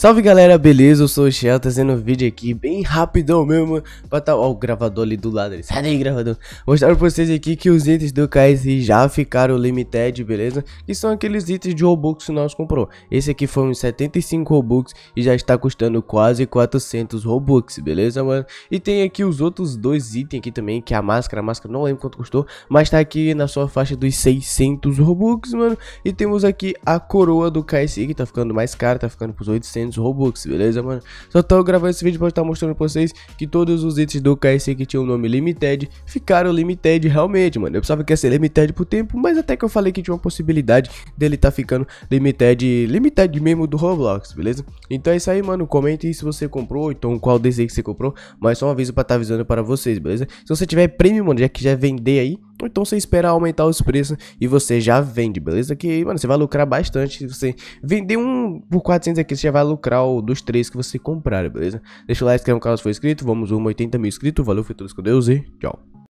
Salve galera, beleza? Eu sou o Shell, trazendo um vídeo aqui bem rapidão mesmo Pra tá... Ó, o gravador ali do lado, ali. sai daí gravador Vou mostrar pra vocês aqui que os itens do KSI já ficaram limited, beleza? Que são aqueles itens de Robux que nós comprou Esse aqui foi uns 75 Robux e já está custando quase 400 Robux, beleza mano? E tem aqui os outros dois itens aqui também, que é a máscara A máscara não lembro quanto custou, mas tá aqui na sua faixa dos 600 Robux, mano E temos aqui a coroa do KSI, que tá ficando mais cara, tá ficando pros 800 300 Robux, beleza, mano? Só tô gravando esse vídeo pra estar mostrando pra vocês que todos os itens do KS que tinham o nome Limited ficaram Limited realmente, mano. Eu pensava que ia ser Limited por tempo, mas até que eu falei que tinha uma possibilidade dele tá ficando Limited, Limited mesmo do Roblox, beleza? Então é isso aí, mano. Comente aí se você comprou, então qual desenho que você comprou, mas só um aviso pra estar tá avisando para vocês, beleza? Se você tiver Premium, mano, já que já vender aí, ou então você espera aumentar os preços e você já vende, beleza? Que, mano, você vai lucrar bastante. Você vender um por 400 aqui, você já vai lucrar o dos três que você comprar, beleza? Deixa o like, se inscreve no canal se for inscrito. Vamos rumo 80 mil inscritos. Valeu, foi tudo com Deus e tchau.